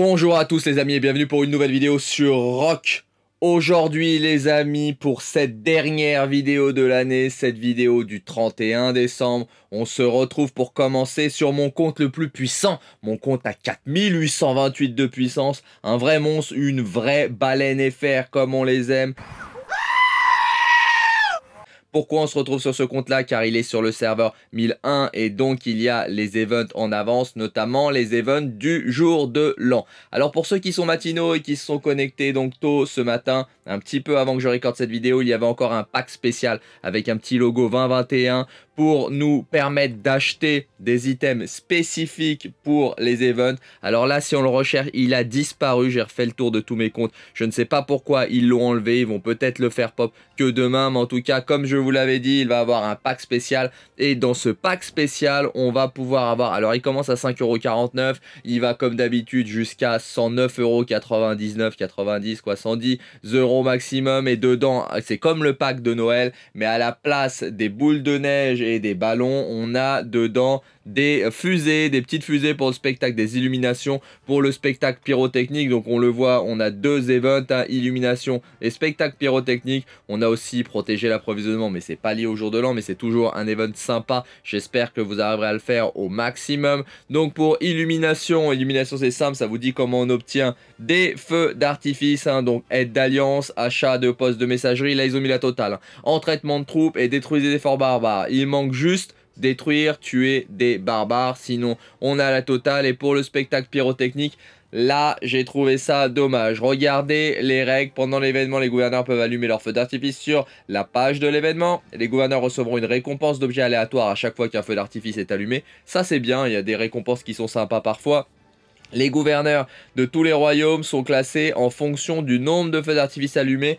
Bonjour à tous les amis et bienvenue pour une nouvelle vidéo sur Rock. Aujourd'hui les amis, pour cette dernière vidéo de l'année, cette vidéo du 31 décembre, on se retrouve pour commencer sur mon compte le plus puissant, mon compte à 4828 de puissance, un vrai monstre, une vraie baleine FR comme on les aime. Pourquoi on se retrouve sur ce compte-là Car il est sur le serveur 1001 et donc il y a les events en avance, notamment les events du jour de l'an. Alors pour ceux qui sont matinaux et qui se sont connectés donc tôt ce matin, un petit peu avant que je recorde cette vidéo, il y avait encore un pack spécial avec un petit logo 2021 pour nous permettre d'acheter des items spécifiques pour les events. Alors là, si on le recherche, il a disparu. J'ai refait le tour de tous mes comptes. Je ne sais pas pourquoi ils l'ont enlevé. Ils vont peut-être le faire pop que demain. Mais en tout cas, comme je vous vous l'avez dit, il va avoir un pack spécial. Et dans ce pack spécial, on va pouvoir avoir... Alors, il commence à 5,49€. Il va, comme d'habitude, jusqu'à 109,99€, 90, quoi, 110 euros maximum. Et dedans, c'est comme le pack de Noël, mais à la place des boules de neige et des ballons, on a dedans des fusées, des petites fusées pour le spectacle, des illuminations pour le spectacle pyrotechnique. Donc on le voit, on a deux events, hein, illumination et spectacle pyrotechnique. On a aussi protégé l'approvisionnement mais c'est pas lié au jour de l'an, mais c'est toujours un event sympa. J'espère que vous arriverez à le faire au maximum. Donc pour illumination, illumination c'est simple, ça vous dit comment on obtient des feux d'artifice, hein. donc aide d'alliance, achat de postes de messagerie, là ils ont mis la totale. Hein. en traitement de troupes et détruisez des forts barbares. Il manque juste détruire, tuer des barbares, sinon on a la totale. Et pour le spectacle pyrotechnique, Là, j'ai trouvé ça dommage. Regardez les règles. Pendant l'événement, les gouverneurs peuvent allumer leur feu d'artifice sur la page de l'événement. Les gouverneurs recevront une récompense d'objets aléatoires à chaque fois qu'un feu d'artifice est allumé. Ça, c'est bien. Il y a des récompenses qui sont sympas parfois. Les gouverneurs de tous les royaumes sont classés en fonction du nombre de feux d'artifice allumés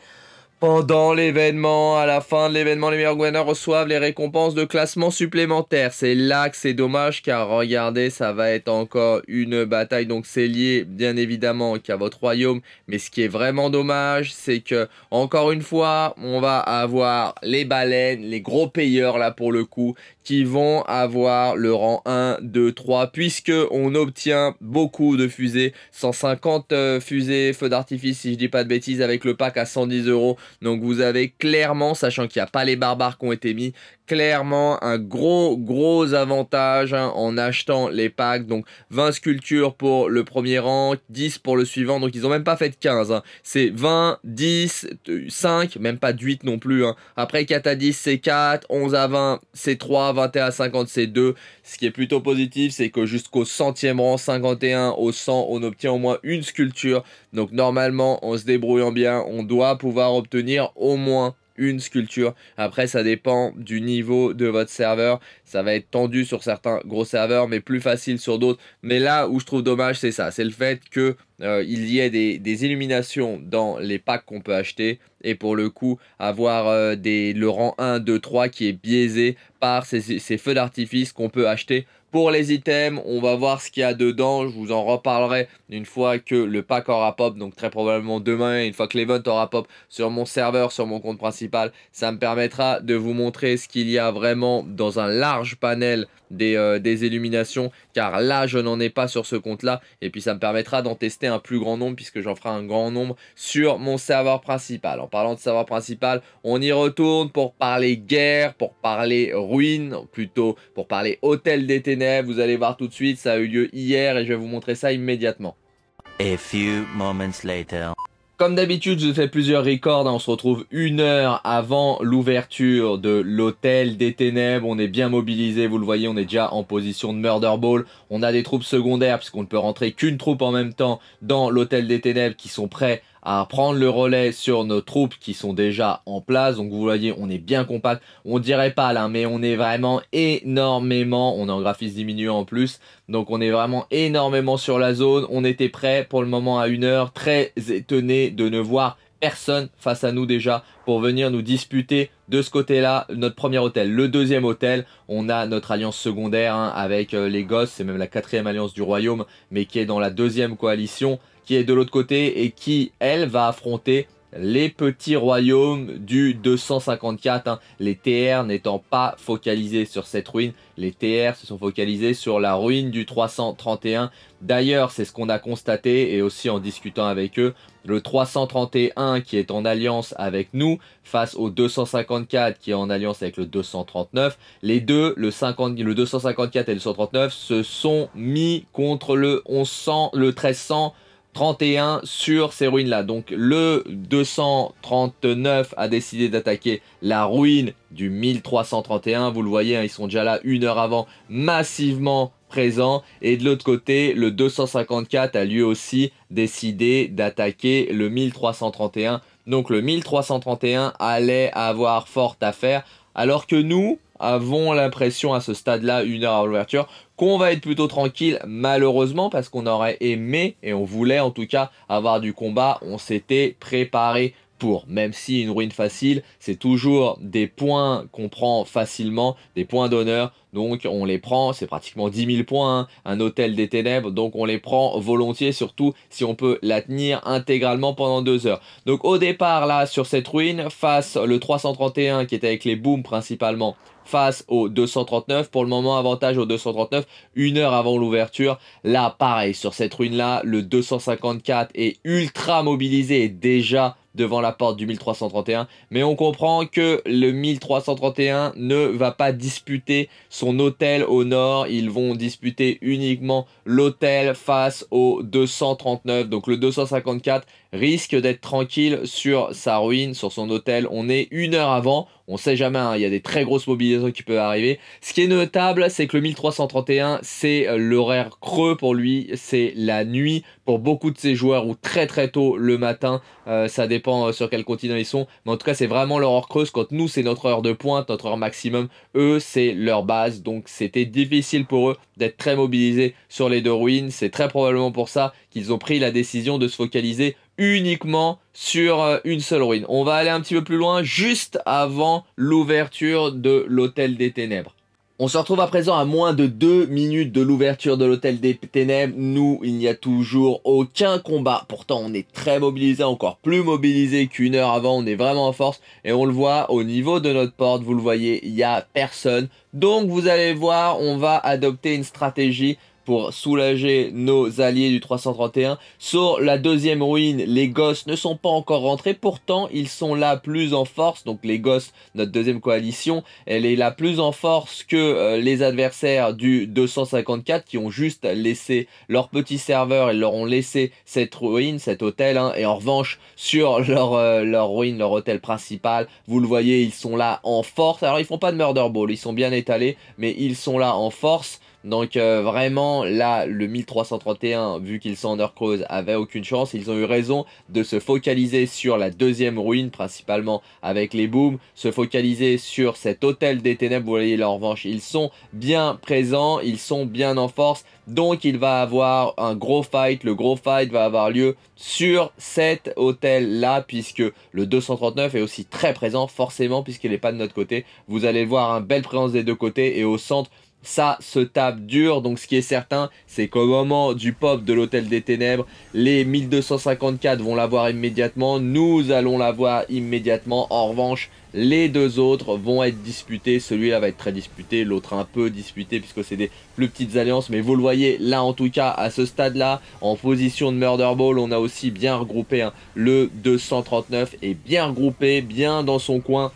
pendant l'événement, à la fin de l'événement, les meilleurs gouverneurs reçoivent les récompenses de classement supplémentaires. C'est là que c'est dommage car regardez, ça va être encore une bataille. Donc c'est lié bien évidemment qu'à votre royaume. Mais ce qui est vraiment dommage, c'est que encore une fois, on va avoir les baleines, les gros payeurs là pour le coup, qui vont avoir le rang 1, 2, 3. Puisque on obtient beaucoup de fusées, 150 euh, fusées, feux d'artifice si je dis pas de bêtises, avec le pack à 110 euros. Donc vous avez clairement, sachant qu'il n'y a pas les barbares qui ont été mis, clairement un gros gros avantage hein, en achetant les packs. Donc 20 sculptures pour le premier rang, 10 pour le suivant. Donc ils n'ont même pas fait de 15. Hein. C'est 20, 10, 5, même pas de 8 non plus. Hein. Après 4 à 10 c'est 4, 11 à 20 c'est 3, 21 à 50 c'est 2. Ce qui est plutôt positif c'est que jusqu'au centième rang 51 au 100 on obtient au moins une sculpture. Donc normalement en se débrouillant bien on doit pouvoir obtenir au moins une sculpture. Après, ça dépend du niveau de votre serveur. Ça va être tendu sur certains gros serveurs, mais plus facile sur d'autres. Mais là où je trouve dommage, c'est ça. C'est le fait que euh, il y ait des, illuminations dans les packs qu'on peut acheter. Et pour le coup, avoir euh, des, le rang 1, 2, 3 qui est biaisé par ces feux d'artifice qu'on peut acheter pour les items, on va voir ce qu'il y a dedans. Je vous en reparlerai une fois que le pack aura pop, donc très probablement demain, une fois que l'event aura pop sur mon serveur, sur mon compte principal, ça me permettra de vous montrer ce qu'il y a vraiment dans un large panel des, euh, des illuminations, car là, je n'en ai pas sur ce compte-là. Et puis, ça me permettra d'en tester un plus grand nombre, puisque j'en ferai un grand nombre sur mon serveur principal. En parlant de serveur principal, on y retourne pour parler guerre, pour parler ruine, plutôt pour parler hôtel d'été vous allez voir tout de suite, ça a eu lieu hier et je vais vous montrer ça immédiatement. few moments later. Comme d'habitude, je fais plusieurs records. Hein. On se retrouve une heure avant l'ouverture de l'hôtel des ténèbres. On est bien mobilisé, vous le voyez, on est déjà en position de murder ball. On a des troupes secondaires puisqu'on ne peut rentrer qu'une troupe en même temps dans l'hôtel des ténèbres qui sont prêts à prendre le relais sur nos troupes qui sont déjà en place. Donc vous voyez, on est bien compact. On dirait pas là, mais on est vraiment énormément. On est en graphisme diminué en plus. Donc on est vraiment énormément sur la zone. On était prêt pour le moment à une heure. Très étonné de ne voir personne face à nous déjà pour venir nous disputer de ce côté-là notre premier hôtel. Le deuxième hôtel, on a notre alliance secondaire hein, avec euh, les Gosses, c'est même la quatrième alliance du royaume, mais qui est dans la deuxième coalition, qui est de l'autre côté et qui, elle, va affronter les petits royaumes du 254. Hein. Les TR n'étant pas focalisés sur cette ruine, les TR se sont focalisés sur la ruine du 331. D'ailleurs, c'est ce qu'on a constaté et aussi en discutant avec eux, le 331 qui est en alliance avec nous face au 254 qui est en alliance avec le 239, les deux, le, le 254 et le 139, se sont mis contre le 1100, le 1300 31 sur ces ruines-là. Donc le 239 a décidé d'attaquer la ruine du 1331. Vous le voyez, hein, ils sont déjà là une heure avant, massivement présents. Et de l'autre côté, le 254 a lui aussi décidé d'attaquer le 1331. Donc le 1331 allait avoir fort affaire, Alors que nous, avons l'impression à ce stade-là, une heure à l'ouverture, qu'on va être plutôt tranquille, malheureusement, parce qu'on aurait aimé, et on voulait en tout cas, avoir du combat. On s'était préparé pour, même si une ruine facile, c'est toujours des points qu'on prend facilement, des points d'honneur, donc on les prend, c'est pratiquement 10 000 points, hein. un hôtel des ténèbres, donc on les prend volontiers, surtout si on peut la tenir intégralement pendant deux heures. Donc au départ là, sur cette ruine, face le 331 qui était avec les booms principalement, face au 239. Pour le moment, avantage au 239, une heure avant l'ouverture. Là, pareil, sur cette ruine-là, le 254 est ultra mobilisé et déjà devant la porte du 1331. Mais on comprend que le 1331 ne va pas disputer son hôtel au nord. Ils vont disputer uniquement l'hôtel face au 239. Donc le 254 risque d'être tranquille sur sa ruine, sur son hôtel. On est une heure avant, on sait jamais, hein, il y a des très grosses mobilisations qui peuvent arriver. Ce qui est notable, c'est que le 1331, c'est euh, l'horaire creux pour lui, c'est la nuit pour beaucoup de ses joueurs ou très très tôt le matin. Euh, ça dépend euh, sur quel continent ils sont, mais en tout cas, c'est vraiment l'horreur creuse. Quand nous, c'est notre heure de pointe, notre heure maximum, eux, c'est leur base. Donc, c'était difficile pour eux d'être très mobilisés sur les deux ruines. C'est très probablement pour ça qu'ils ont pris la décision de se focaliser uniquement sur euh, une seule ruine. On va aller un petit peu plus loin juste avant l'ouverture de l'hôtel des ténèbres. On se retrouve à présent à moins de 2 minutes de l'ouverture de l'hôtel des ténèbres. Nous, il n'y a toujours aucun combat. Pourtant, on est très mobilisé, encore plus mobilisé qu'une heure avant. On est vraiment en force et on le voit au niveau de notre porte. Vous le voyez, il n'y a personne. Donc, vous allez voir, on va adopter une stratégie pour soulager nos alliés du 331. Sur la deuxième ruine, les Gosses ne sont pas encore rentrés, pourtant ils sont là plus en force, donc les Gosses, notre deuxième coalition, elle est là plus en force que euh, les adversaires du 254 qui ont juste laissé leur petit serveur et leur ont laissé cette ruine, cet hôtel, hein. et en revanche sur leur, euh, leur ruine, leur hôtel principal, vous le voyez, ils sont là en force, alors ils font pas de murder ball, ils sont bien étalés, mais ils sont là en force. Donc euh, vraiment là le 1331 vu qu'ils sont en heure avait aucune chance. Ils ont eu raison de se focaliser sur la deuxième ruine principalement avec les booms, se focaliser sur cet hôtel des ténèbres. Vous voyez en revanche, ils sont bien présents, ils sont bien en force. Donc il va avoir un gros fight, le gros fight va avoir lieu sur cet hôtel là puisque le 239 est aussi très présent forcément puisqu'il n'est pas de notre côté. Vous allez voir un belle présence des deux côtés et au centre ça se tape dur. Donc ce qui est certain, c'est qu'au moment du pop de l'Hôtel des Ténèbres, les 1254 vont l'avoir immédiatement. Nous allons l'avoir immédiatement. En revanche, les deux autres vont être disputés. Celui-là va être très disputé, l'autre un peu disputé puisque c'est des plus petites alliances. Mais vous le voyez là en tout cas à ce stade-là, en position de Murder Ball, on a aussi bien regroupé hein, le 239 et bien regroupé, bien dans son coin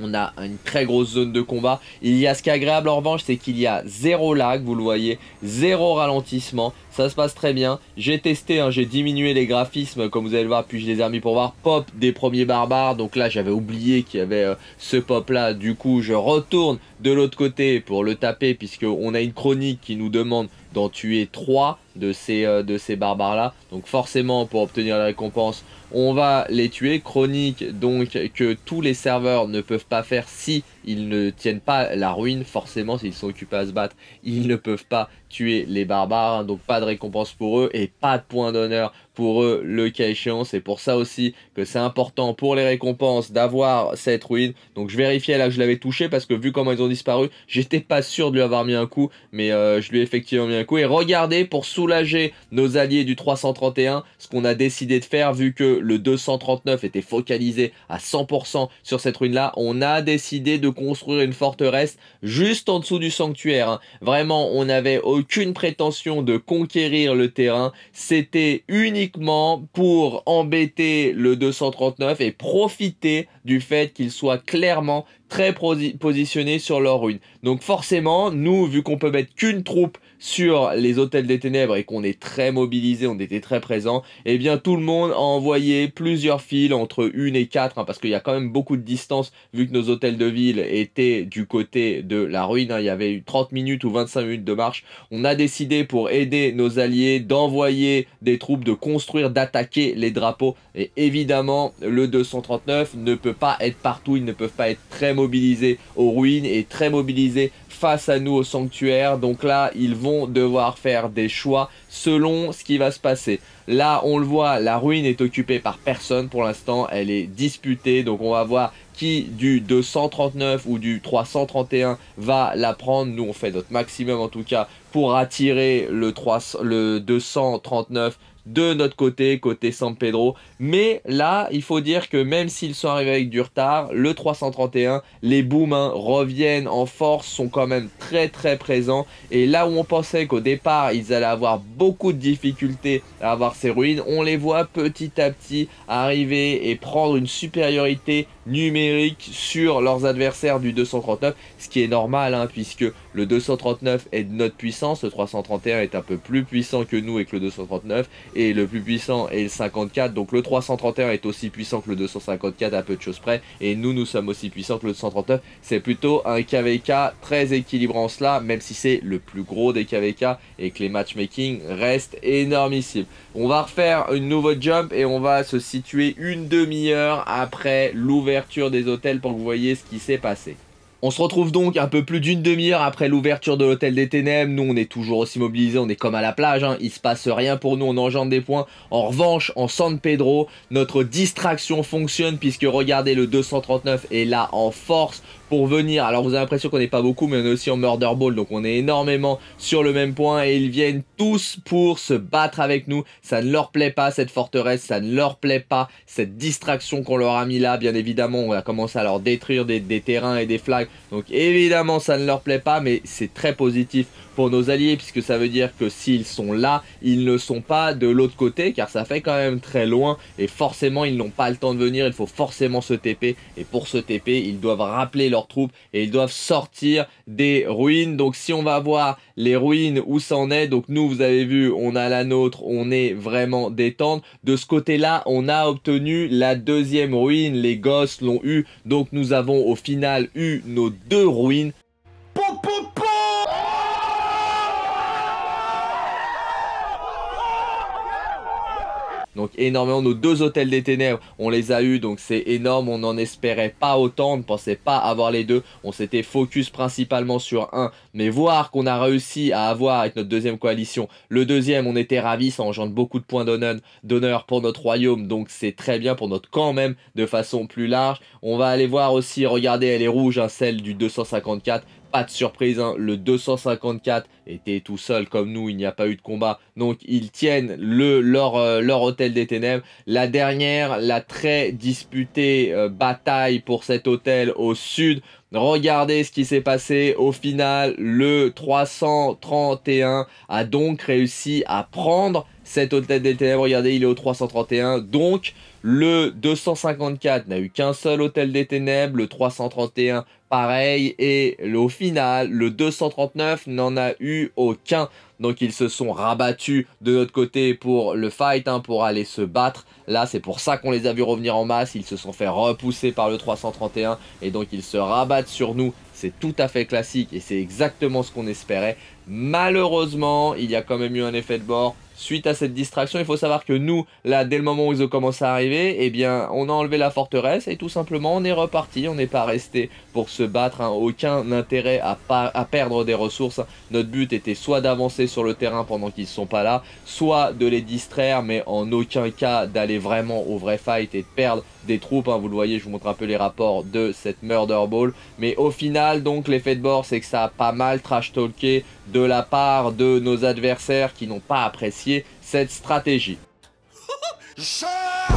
on a une très grosse zone de combat. Il y a ce qui est agréable en revanche, c'est qu'il y a zéro lag, vous le voyez, zéro ralentissement. Ça se passe très bien. J'ai testé, hein, j'ai diminué les graphismes, comme vous allez le voir, puis je les ai remis pour voir. Pop des premiers barbares. Donc là, j'avais oublié qu'il y avait euh, ce pop-là. Du coup, je retourne de l'autre côté pour le taper, puisqu'on a une chronique qui nous demande d'en tuer 3 de ces, euh, de ces barbares-là. Donc forcément, pour obtenir la récompense, on va les tuer. Chronique donc que tous les serveurs ne peuvent pas faire si ils ne tiennent pas la ruine. Forcément, s'ils sont occupés à se battre, ils ne peuvent pas tuer les barbares. Hein. donc pas de récompense pour eux et pas de point d'honneur pour eux le cas échéant. C'est pour ça aussi que c'est important pour les récompenses d'avoir cette ruine. Donc je vérifiais là que je l'avais touché parce que vu comment ils ont disparu, j'étais pas sûr de lui avoir mis un coup, mais euh, je lui ai effectivement mis un coup. Et regardez, pour soulager nos alliés du 331, ce qu'on a décidé de faire, vu que le 239 était focalisé à 100% sur cette ruine-là, on a décidé de construire une forteresse juste en dessous du sanctuaire. Hein. Vraiment, on n'avait aucune prétention de conquérir le terrain. C'était uniquement uniquement pour embêter le 239 et profiter du fait qu'il soit clairement très positionnés sur leur ruines. Donc forcément, nous, vu qu'on peut mettre qu'une troupe sur les hôtels des ténèbres et qu'on est très mobilisé, on était très présent, et eh bien tout le monde a envoyé plusieurs files entre une et quatre, hein, parce qu'il y a quand même beaucoup de distance vu que nos hôtels de ville étaient du côté de la ruine. Hein. il y avait eu 30 minutes ou 25 minutes de marche. On a décidé pour aider nos alliés d'envoyer des troupes, de construire, d'attaquer les drapeaux. Et évidemment, le 239 ne peut pas être partout, ils ne peuvent pas être très mobilisés mobilisé aux ruines et très mobilisés face à nous au sanctuaire. Donc là, ils vont devoir faire des choix selon ce qui va se passer. Là, on le voit, la ruine est occupée par personne pour l'instant. Elle est disputée. Donc on va voir qui du 239 ou du 331 va la prendre. Nous, on fait notre maximum en tout cas pour attirer le, le 239 de notre côté, côté San Pedro. Mais là, il faut dire que même s'ils sont arrivés avec du retard, le 331, les booms hein, reviennent en force, sont quand même très très présents. Et là où on pensait qu'au départ, ils allaient avoir beaucoup de difficultés à avoir ces ruines, on les voit petit à petit arriver et prendre une supériorité numérique sur leurs adversaires du 239, ce qui est normal hein, puisque le 239 est de notre puissance, le 331 est un peu plus puissant que nous et que le 239, et le plus puissant est le 54, donc le 331 est aussi puissant que le 254 à peu de choses près, et nous nous sommes aussi puissants que le 239, c'est plutôt un KVK très équilibrant en cela, même si c'est le plus gros des KVK et que les matchmaking restent énormissimes. On va refaire une nouvelle jump et on va se situer une demi-heure après l'ouverture des hôtels pour que vous voyez ce qui s'est passé. On se retrouve donc un peu plus d'une demi-heure après l'ouverture de l'hôtel des Ténèbres. Nous, on est toujours aussi mobilisés, on est comme à la plage. Hein. Il se passe rien pour nous, on engendre des points. En revanche, en San Pedro, notre distraction fonctionne puisque regardez, le 239 est là en force pour venir. Alors vous avez l'impression qu'on n'est pas beaucoup, mais on est aussi en Murder Ball, donc on est énormément sur le même point et ils viennent tous pour se battre avec nous. Ça ne leur plaît pas cette forteresse, ça ne leur plaît pas cette distraction qu'on leur a mis là. Bien évidemment, on a commencé à leur détruire des, des terrains et des flags, donc évidemment ça ne leur plaît pas, mais c'est très positif pour nos alliés puisque ça veut dire que s'ils sont là, ils ne sont pas de l'autre côté car ça fait quand même très loin et forcément ils n'ont pas le temps de venir, il faut forcément se TP et pour se TP ils doivent rappeler leur troupes et ils doivent sortir des ruines. Donc si on va voir les ruines où c'en est, donc nous vous avez vu, on a la nôtre, on est vraiment détente. De ce côté-là, on a obtenu la deuxième ruine, les gosses l'ont eu. Donc nous avons au final eu nos deux ruines. Donc énormément, nos deux hôtels des ténèbres, on les a eu, donc c'est énorme, on n'en espérait pas autant, on ne pensait pas avoir les deux, on s'était focus principalement sur un, mais voir qu'on a réussi à avoir avec notre deuxième coalition, le deuxième, on était ravis, ça engendre beaucoup de points d'honneur pour notre royaume, donc c'est très bien pour notre camp même, de façon plus large. On va aller voir aussi, regardez, elle est rouge, hein, celle du 254, pas de surprise, hein. le 254 était tout seul comme nous, il n'y a pas eu de combat. Donc ils tiennent le, leur, euh, leur hôtel des ténèbres. La dernière, la très disputée euh, bataille pour cet hôtel au sud. Regardez ce qui s'est passé. Au final, le 331 a donc réussi à prendre cet hôtel des ténèbres, regardez, il est au 331. Donc, le 254 n'a eu qu'un seul hôtel des ténèbres. Le 331, pareil. Et au final, le 239 n'en a eu aucun. Donc ils se sont rabattus de notre côté pour le fight, hein, pour aller se battre. Là, c'est pour ça qu'on les a vus revenir en masse. Ils se sont fait repousser par le 331 et donc ils se rabattent sur nous. C'est tout à fait classique et c'est exactement ce qu'on espérait. Malheureusement, il y a quand même eu un effet de bord suite à cette distraction, il faut savoir que nous, là, dès le moment où ils ont commencé à arriver, eh bien, on a enlevé la forteresse et tout simplement, on est reparti. On n'est pas resté pour se battre. Hein. Aucun intérêt à, perdre des ressources. Notre but était soit d'avancer sur le terrain pendant qu'ils ne sont pas là, soit de les distraire, mais en aucun cas d'aller vraiment au vrai fight et de perdre des troupes. Hein. Vous le voyez, je vous montre un peu les rapports de cette Murder Ball. Mais au final, donc, l'effet de bord, c'est que ça a pas mal trash-talké de la part de nos adversaires qui n'ont pas apprécié cette stratégie.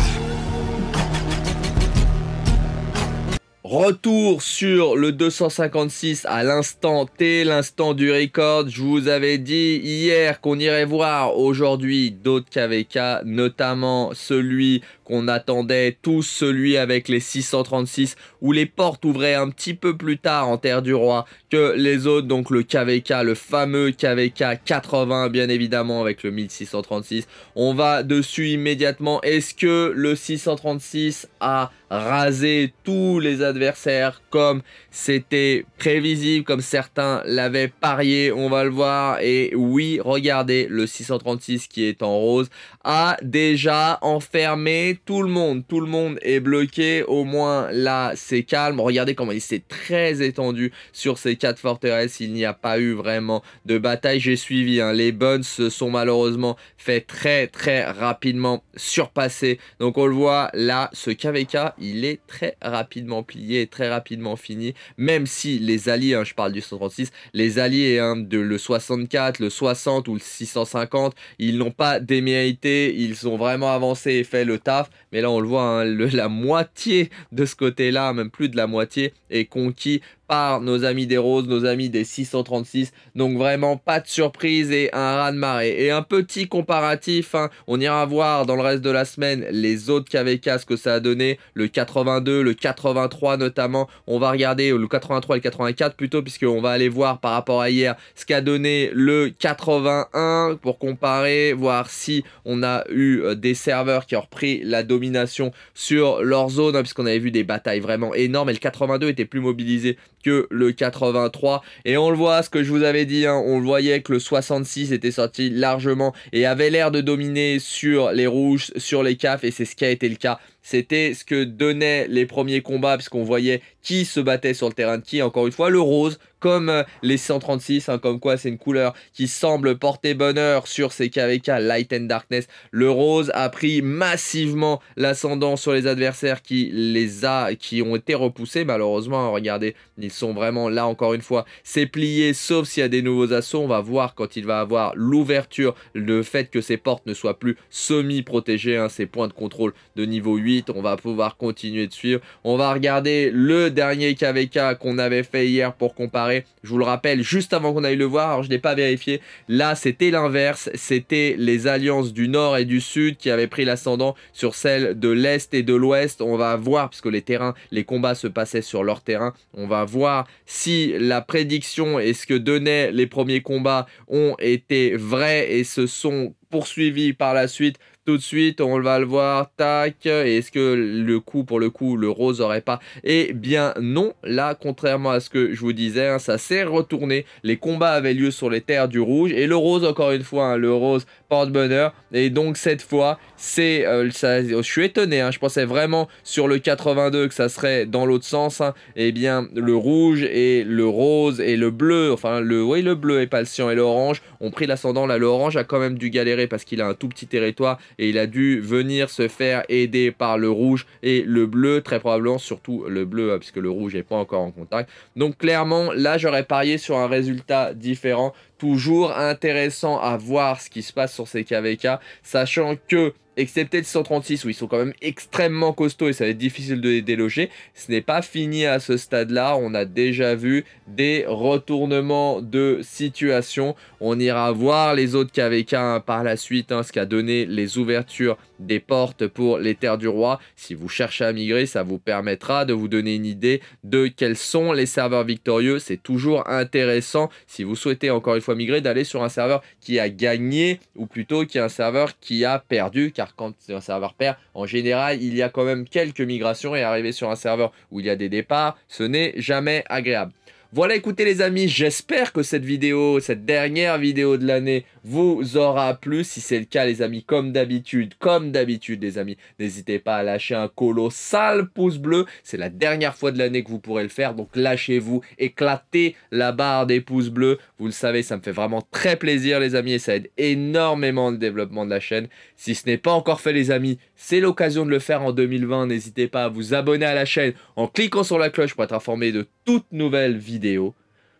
Retour sur le 256 à l'instant T, l'instant du record. Je vous avais dit hier qu'on irait voir aujourd'hui d'autres KVK, notamment celui qu'on attendait tous, celui avec les 636 où les portes ouvraient un petit peu plus tard en Terre du Roi que les autres. Donc le KVK, le fameux KVK 80 bien évidemment avec le 1636. On va dessus immédiatement. Est-ce que le 636 a raser tous les adversaires comme c'était prévisible, comme certains l'avaient parié, on va le voir. Et oui, regardez le 636 qui est en rose a déjà enfermé tout le monde. Tout le monde est bloqué. Au moins là, c'est calme. Regardez comment il s'est très étendu sur ces quatre forteresses. Il n'y a pas eu vraiment de bataille. J'ai suivi. Hein. Les Buns se sont malheureusement fait très très rapidement surpasser. Donc on le voit là, ce KVK, il est très rapidement plié, très rapidement fini. Même si les alliés, hein, je parle du 136, les alliés hein, de le 64, le 60 ou le 650, ils n'ont pas démérité ils ont vraiment avancé et fait le taf. Mais là, on le voit, hein, la moitié de ce côté-là, même plus de la moitié, est conquis par nos amis des Roses, nos amis des 636. Donc vraiment pas de surprise et un raz de marée. Et un petit comparatif, hein. on ira voir dans le reste de la semaine les autres KVK, ce que ça a donné, le 82, le 83 notamment. On va regarder le 83 et le 84 plutôt, puisqu'on va aller voir par rapport à hier ce qu'a donné le 81 pour comparer, voir si on a eu euh, des serveurs qui ont repris la domination sur leur zone, hein, puisqu'on avait vu des batailles vraiment énormes et le 82 était plus mobilisé que le 83. Et on le voit, ce que je vous avais dit, hein, on le voyait que le 66 était sorti largement et avait l'air de dominer sur les rouges, sur les CAF, et c'est ce qui a été le cas c'était ce que donnaient les premiers combats, puisqu'on voyait qui se battait sur le terrain de qui. Encore une fois, le rose, comme euh, les 136, hein, comme quoi c'est une couleur qui semble porter bonheur sur ces KVK Light and Darkness. Le rose a pris massivement l'ascendant sur les adversaires qui les a, qui ont été repoussés. Malheureusement, hein, regardez, ils sont vraiment là encore une fois. C'est plié, sauf s'il y a des nouveaux assauts. On va voir quand il va avoir l'ouverture, le fait que ces portes ne soient plus semi-protégées, ces hein, points de contrôle de niveau 8 on va pouvoir continuer de suivre. On va regarder le dernier KVK qu'on avait fait hier pour comparer. Je vous le rappelle, juste avant qu'on aille le voir, alors je n'ai pas vérifié. Là, c'était l'inverse. C'était les alliances du Nord et du Sud qui avaient pris l'ascendant sur celles de l'Est et de l'Ouest. On va voir, puisque les terrains, les combats se passaient sur leur terrain. On va voir si la prédiction et ce que donnaient les premiers combats ont été vrais et se sont poursuivi par la suite. Tout de suite, on va le voir, tac. Est-ce que le coup, pour le coup, le rose aurait pas Eh bien non, là, contrairement à ce que je vous disais, hein, ça s'est retourné. Les combats avaient lieu sur les terres du rouge. Et le rose, encore une fois, hein, le rose porte-bonheur. Et donc cette fois, c'est, euh, je suis étonné, hein. je pensais vraiment sur le 82 que ça serait dans l'autre sens. et hein. eh bien le rouge et le rose et le bleu, enfin le, oui le bleu et pas le cyan et l'orange ont pris l'ascendant. Là l'orange a quand même dû galérer parce qu'il a un tout petit territoire et il a dû venir se faire aider par le rouge et le bleu, très probablement surtout le bleu hein, puisque le rouge n'est pas encore en contact. Donc clairement là j'aurais parié sur un résultat différent Toujours intéressant à voir ce qui se passe sur ces KVK, sachant que excepté les 136 où ils sont quand même extrêmement costauds et ça va être difficile de les déloger. Ce n'est pas fini à ce stade-là, on a déjà vu des retournements de situation. On ira voir les autres KVK par la suite, ce hein, ce qu'a donné les ouvertures des portes pour les terres du roi. Si vous cherchez à migrer, ça vous permettra de vous donner une idée de quels sont les serveurs victorieux. C'est toujours intéressant, si vous souhaitez encore une fois migrer, d'aller sur un serveur qui a gagné ou plutôt qui est un serveur qui a perdu. Car quand c'est un serveur perd, en général, il y a quand même quelques migrations et arriver sur un serveur où il y a des départs, ce n'est jamais agréable. Voilà, écoutez les amis, j'espère que cette vidéo, cette dernière vidéo de l'année, vous aura plu. Si c'est le cas, les amis, comme d'habitude, comme d'habitude, les amis, n'hésitez pas à lâcher un colossal pouce bleu. C'est la dernière fois de l'année que vous pourrez le faire, donc lâchez-vous, éclatez la barre des pouces bleus. Vous le savez, ça me fait vraiment très plaisir, les amis, et ça aide énormément le développement de la chaîne. Si ce n'est pas encore fait, les amis, c'est l'occasion de le faire en 2020. N'hésitez pas à vous abonner à la chaîne en cliquant sur la cloche pour être informé de toutes nouvelles vidéos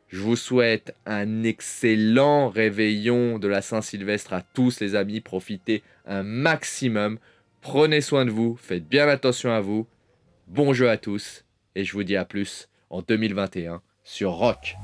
je vous souhaite un excellent réveillon de la Saint-Sylvestre à tous les amis. Profitez un maximum. Prenez soin de vous. Faites bien attention à vous. Bon jeu à tous. Et je vous dis à plus en 2021 sur Rock.